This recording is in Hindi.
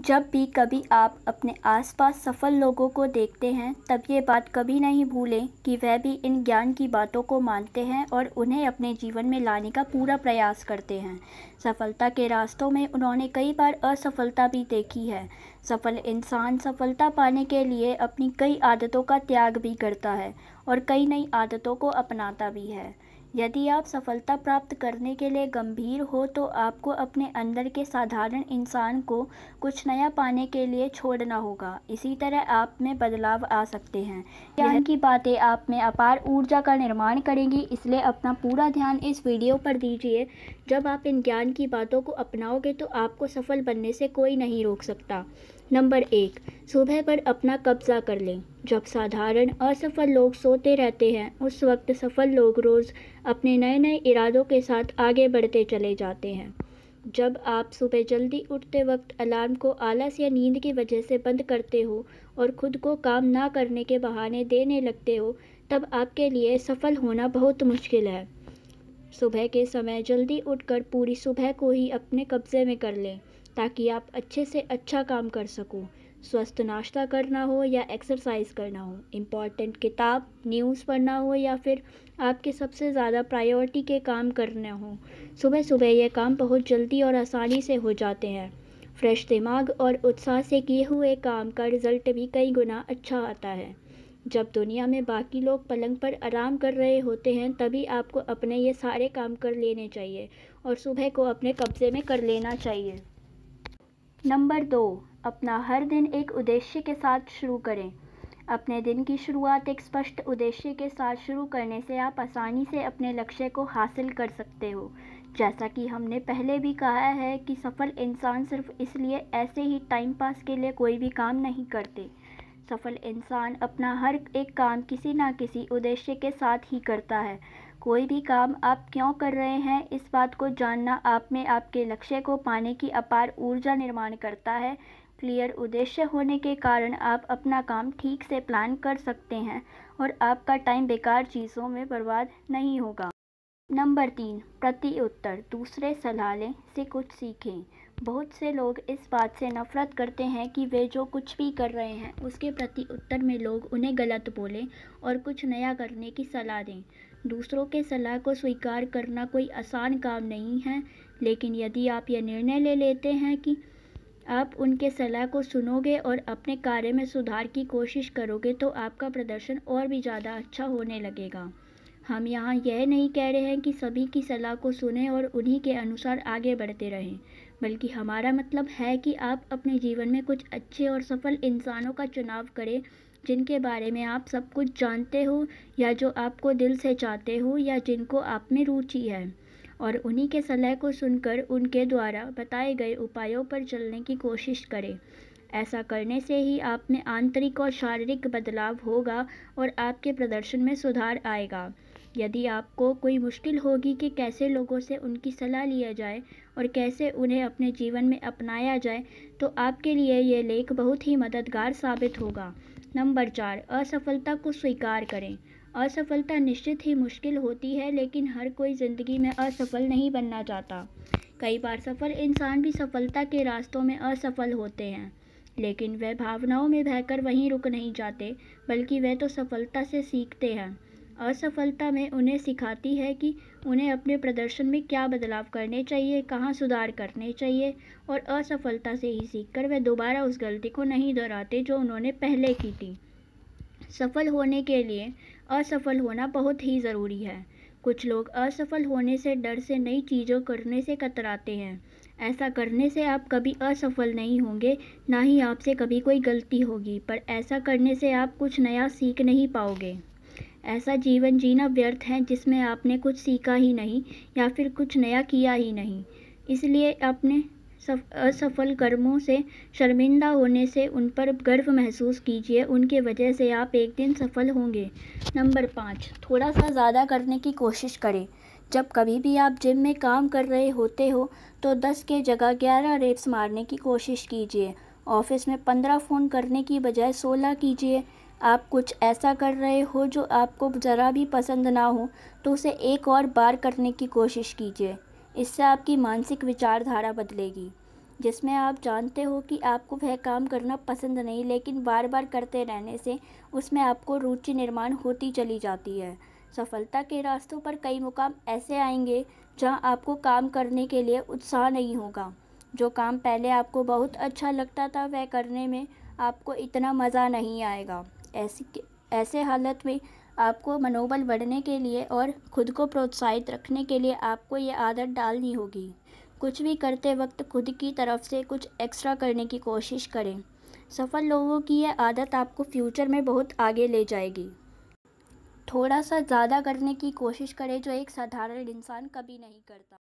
जब भी कभी आप अपने आसपास सफल लोगों को देखते हैं तब ये बात कभी नहीं भूलें कि वह भी इन ज्ञान की बातों को मानते हैं और उन्हें अपने जीवन में लाने का पूरा प्रयास करते हैं सफलता के रास्तों में उन्होंने कई बार असफलता भी देखी है सफल इंसान सफलता पाने के लिए अपनी कई आदतों का त्याग भी करता है और कई नई आदतों को अपनाता भी है यदि आप सफलता प्राप्त करने के लिए गंभीर हो तो आपको अपने अंदर के साधारण इंसान को कुछ नया पाने के लिए छोड़ना होगा इसी तरह आप में बदलाव आ सकते हैं ज्ञान की बातें आप में अपार ऊर्जा का निर्माण करेंगी इसलिए अपना पूरा ध्यान इस वीडियो पर दीजिए जब आप इन ज्ञान की बातों को अपनाओगे तो आपको सफल बनने से कोई नहीं रोक सकता नंबर एक सुबह पर अपना कब्जा कर लें जब साधारण असफल लोग सोते रहते हैं उस वक्त सफल लोग रोज़ अपने नए नए इरादों के साथ आगे बढ़ते चले जाते हैं जब आप सुबह जल्दी उठते वक्त अलार्म को आलस या नींद की वजह से बंद करते हो और खुद को काम ना करने के बहाने देने लगते हो तब आपके लिए सफल होना बहुत मुश्किल है सुबह के समय जल्दी उठकर पूरी सुबह को ही अपने कब्ज़े में कर लें ताकि आप अच्छे से अच्छा काम कर सको स्वस्थ नाश्ता करना हो या एक्सरसाइज करना हो इम्पॉर्टेंट किताब न्यूज़ पढ़ना हो या फिर आपके सबसे ज़्यादा प्रायोरिटी के काम करने हो सुबह सुबह ये काम बहुत जल्दी और आसानी से हो जाते हैं फ्रेश दिमाग और उत्साह से किए हुए काम का रिज़ल्ट भी कई गुना अच्छा आता है जब दुनिया में बाकी लोग पलंग पर आराम कर रहे होते हैं तभी आपको अपने ये सारे काम कर लेने चाहिए और सुबह को अपने कब्ज़े में कर लेना चाहिए नंबर दो अपना हर दिन एक उद्देश्य के साथ शुरू करें अपने दिन की शुरुआत एक स्पष्ट उद्देश्य के साथ शुरू करने से आप आसानी से अपने लक्ष्य को हासिल कर सकते हो जैसा कि हमने पहले भी कहा है कि सफल इंसान सिर्फ इसलिए ऐसे ही टाइम पास के लिए कोई भी काम नहीं करते सफल इंसान अपना हर एक काम किसी ना किसी उद्देश्य के साथ ही करता है कोई भी काम आप क्यों कर रहे हैं इस बात को जानना आप में आपके लक्ष्य को पाने की अपार ऊर्जा निर्माण करता है क्लियर उद्देश्य होने के कारण आप अपना काम ठीक से प्लान कर सकते हैं और आपका टाइम बेकार चीज़ों में बर्बाद नहीं होगा नंबर तीन प्रति उत्तर दूसरे सलाह लें से कुछ सीखें बहुत से लोग इस बात से नफ़रत करते हैं कि वे जो कुछ भी कर रहे हैं उसके प्रति उत्तर में लोग उन्हें गलत बोलें और कुछ नया करने की सलाह दें दूसरों के सलाह को स्वीकार करना कोई आसान काम नहीं है लेकिन यदि आप यह निर्णय ले लेते हैं कि आप उनके सलाह को सुनोगे और अपने कार्य में सुधार की कोशिश करोगे तो आपका प्रदर्शन और भी ज़्यादा अच्छा होने लगेगा हम यहाँ यह नहीं कह रहे हैं कि सभी की सलाह को सुने और उन्हीं के अनुसार आगे बढ़ते रहें बल्कि हमारा मतलब है कि आप अपने जीवन में कुछ अच्छे और सफल इंसानों का चुनाव करें जिनके बारे में आप सब कुछ जानते हो या जो आपको दिल से चाहते हो या जिनको आप में रुचि है और उन्हीं के सलाह को सुनकर उनके द्वारा बताए गए उपायों पर चलने की कोशिश करें ऐसा करने से ही आप में आंतरिक और शारीरिक बदलाव होगा और आपके प्रदर्शन में सुधार आएगा यदि आपको कोई मुश्किल होगी कि कैसे लोगों से उनकी सलाह लिया जाए और कैसे उन्हें अपने जीवन में अपनाया जाए तो आपके लिए ये लेख बहुत ही मददगार साबित होगा नंबर चार असफलता को स्वीकार करें असफलता निश्चित ही मुश्किल होती है लेकिन हर कोई ज़िंदगी में असफल नहीं बनना चाहता कई बार सफल इंसान भी सफलता के रास्तों में असफल होते हैं लेकिन वे भावनाओं में बहकर वहीं रुक नहीं जाते बल्कि वे तो सफलता से सीखते हैं असफलता में उन्हें सिखाती है कि उन्हें अपने प्रदर्शन में क्या बदलाव करने चाहिए कहाँ सुधार करने चाहिए और असफलता से ही सीखकर वह दोबारा उस गलती को नहीं दोहराते जो उन्होंने पहले की थी सफल होने के लिए असफल होना बहुत ही ज़रूरी है कुछ लोग असफल होने से डर से नई चीज़ों करने से कतराते हैं ऐसा करने से आप कभी असफल नहीं होंगे ना ही आपसे कभी कोई गलती होगी पर ऐसा करने से आप कुछ नया सीख नहीं पाओगे ऐसा जीवन जीना व्यर्थ है जिसमें आपने कुछ सीखा ही नहीं या फिर कुछ नया किया ही नहीं इसलिए अपने असफल कर्मों से शर्मिंदा होने से उन पर गर्व महसूस कीजिए उनके वजह से आप एक दिन सफल होंगे नंबर पाँच थोड़ा सा ज़्यादा करने की कोशिश करें जब कभी भी आप जिम में काम कर रहे होते हो तो दस के जगह ग्यारह रेप्स मारने की कोशिश कीजिए ऑफिस में पंद्रह फ़ोन करने की बजाय सोलह कीजिए आप कुछ ऐसा कर रहे हो जो आपको ज़रा भी पसंद ना हो तो उसे एक और बार करने की कोशिश कीजिए इससे आपकी मानसिक विचारधारा बदलेगी जिसमें आप जानते हो कि आपको वह काम करना पसंद नहीं लेकिन बार बार करते रहने से उसमें आपको रुचि निर्माण होती चली जाती है सफलता के रास्तों पर कई मुकाम ऐसे आएंगे जहां आपको काम करने के लिए उत्साह नहीं होगा जो काम पहले आपको बहुत अच्छा लगता था वह करने में आपको इतना मज़ा नहीं आएगा ऐसी ऐसे हालत में आपको मनोबल बढ़ने के लिए और खुद को प्रोत्साहित रखने के लिए आपको ये आदत डालनी होगी कुछ भी करते वक्त खुद की तरफ से कुछ एक्स्ट्रा करने की कोशिश करें सफल लोगों की यह आदत आपको फ्यूचर में बहुत आगे ले जाएगी थोड़ा सा ज़्यादा करने की कोशिश करें जो एक साधारण इंसान कभी नहीं करता